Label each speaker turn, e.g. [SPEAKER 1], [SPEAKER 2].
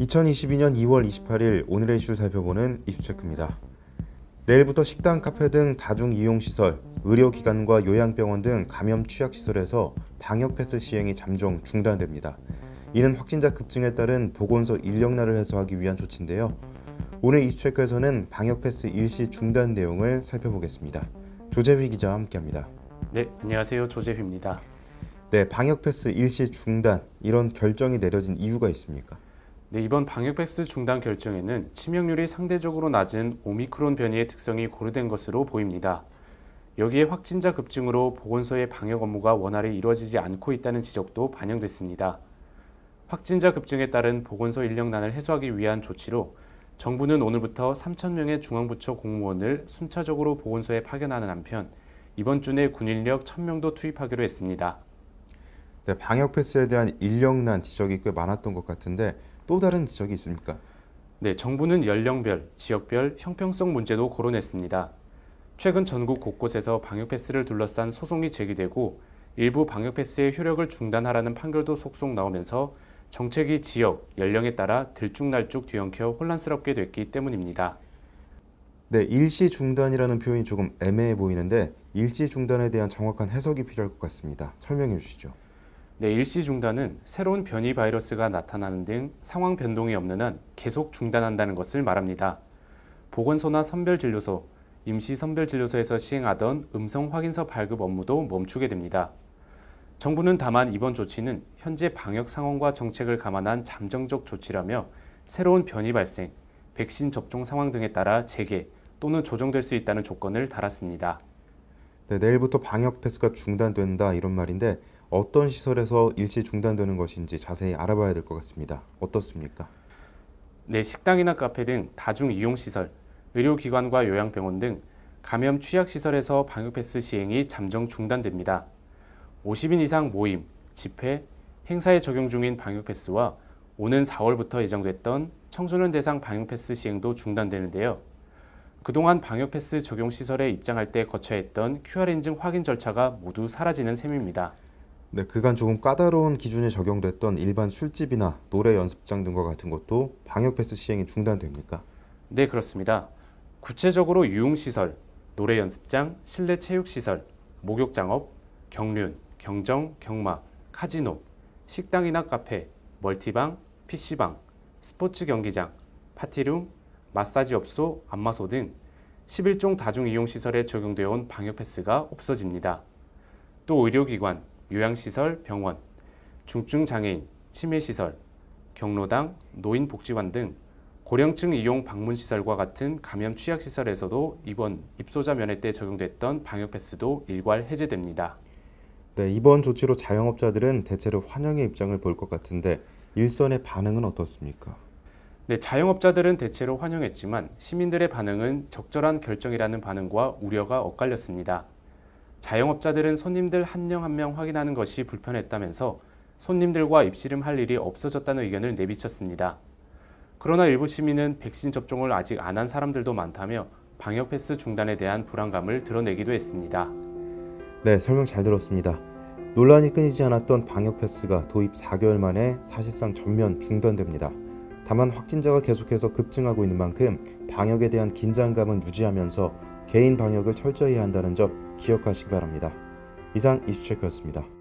[SPEAKER 1] 2022년 2월 28일 오늘의 이슈 를 살펴보는 이슈체크입니다. 내일부터 식당, 카페 등 다중이용시설, 의료기관과 요양병원 등 감염 취약시설에서 방역패스 시행이 잠정 중단됩니다. 이는 확진자 급증에 따른 보건소 인력난을 해소하기 위한 조치인데요. 오늘 이슈체크에서는 방역패스 일시 중단 내용을 살펴보겠습니다. 조재휘 기자와 함께합니다.
[SPEAKER 2] 네, 안녕하세요. 조재휘입니다.
[SPEAKER 1] 네, 방역패스 일시 중단 이런 결정이 내려진 이유가 있습니까?
[SPEAKER 2] 네, 이번 방역 패스 중단 결정에는 치명률이 상대적으로 낮은 오미크론 변이의 특성이 고려된 것으로 보입니다. 여기에 확진자 급증으로 보건소의 방역 업무가 원활히 이루어지지 않고 있다는 지적도 반영됐습니다. 확진자 급증에 따른 보건소 인력난을 해소하기 위한 조치로 정부는 오늘부터 3 0명의 중앙부처 공무원을 순차적으로 보건소에 파견하는 한편 이번 주 내 군인력 1 0명도 투입하기로 했습니다.
[SPEAKER 1] 네, 방역 패스에 대한 인력난 지적이 꽤 많았던 것 같은데 또 다른 지적이 있습니까?
[SPEAKER 2] 네, 정부는 연령별, 지역별 형평성 문제도 거론했습니다. 최근 전국 곳곳에서 방역 패스를 둘러싼 소송이 제기되고 일부 방역 패스의 효력을 중단하라는 판결도 속속 나오면서 정책이 지역, 연령에 따라 들쭉날쭉 뒤엉켜 혼란스럽게 됐기 때문입니다.
[SPEAKER 1] 네, 일시 중단이라는 표현이 조금 애매해 보이는데 일시 중단에 대한 정확한 해석이 필요할 것 같습니다. 설명해 주시죠.
[SPEAKER 2] 내 일시 중단은 새로운 변이 바이러스가 나타나는 등 상황 변동이 없는 한 계속 중단한다는 것을 말합니다. 보건소나 선별진료소, 임시선별진료소에서 시행하던 음성 확인서 발급 업무도 멈추게 됩니다. 정부는 다만 이번 조치는 현재 방역 상황과 정책을 감안한 잠정적 조치라며 새로운 변이 발생, 백신 접종 상황 등에 따라 재개 또는 조정될 수 있다는 조건을 달았습니다.
[SPEAKER 1] 네, 내일부터 방역 패스가 중단된다 이런 말인데 어떤 시설에서 일시 중단되는 것인지 자세히 알아봐야 될 것 같습니다. 어떻습니까?
[SPEAKER 2] 네, 식당이나 카페 등 다중 이용 시설, 의료기관과 요양병원 등 감염 취약 시설에서 방역 패스 시행이 잠정 중단됩니다. 50인 이상 모임, 집회, 행사에 적용 중인 방역 패스와 오는 4월부터 예정됐던 청소년 대상 방역 패스 시행도 중단되는데요. 그동안 방역 패스 적용 시설에 입장할 때 거쳐야 했던 QR 인증 확인 절차가 모두 사라지는 셈입니다.
[SPEAKER 1] 네, 그간 조금 까다로운 기준이 적용됐던 일반 술집이나 노래 연습장 등과 같은 것도 방역 패스 시행이 중단됩니까?
[SPEAKER 2] 네, 그렇습니다. 구체적으로 유흥시설, 노래 연습장, 실내 체육시설, 목욕장업, 경륜, 경정, 경마, 카지노, 식당이나 카페, 멀티방, PC방, 스포츠 경기장, 파티룸, 마사지 업소, 안마소 등 11종 다중이용시설에 적용되어 온 방역 패스가 없어집니다. 또 의료기관, 요양시설, 병원, 중증장애인, 치매시설, 경로당, 노인복지관 등 고령층 이용 방문시설과 같은 감염 취약시설에서도 이번 입소자 면회 때 적용됐던 방역패스도 일괄 해제됩니다.
[SPEAKER 1] 네, 이번 조치로 자영업자들은 대체로 환영의 입장을 볼 것 같은데 일선의 반응은 어떻습니까?
[SPEAKER 2] 네, 자영업자들은 대체로 환영했지만 시민들의 반응은 적절한 결정이라는 반응과 우려가 엇갈렸습니다. 자영업자들은 손님들 한명 한명 한 명 확인하는 것이 불편했다면서 손님들과 입씨름 할 일이 없어졌다는 의견을 내비쳤습니다. 그러나 일부 시민은 백신 접종을 아직 안 한 사람들도 많다며 방역 패스 중단에 대한 불안감을 드러내기도 했습니다.
[SPEAKER 1] 네, 설명 잘 들었습니다. 논란이 끊이지 않았던 방역 패스가 도입 4개월 만에 사실상 전면 중단됩니다. 다만 확진자가 계속해서 급증하고 있는 만큼 방역에 대한 긴장감은 유지하면서 개인 방역을 철저히 한다는 점 기억하시기 바랍니다. 이상 이슈체크였습니다.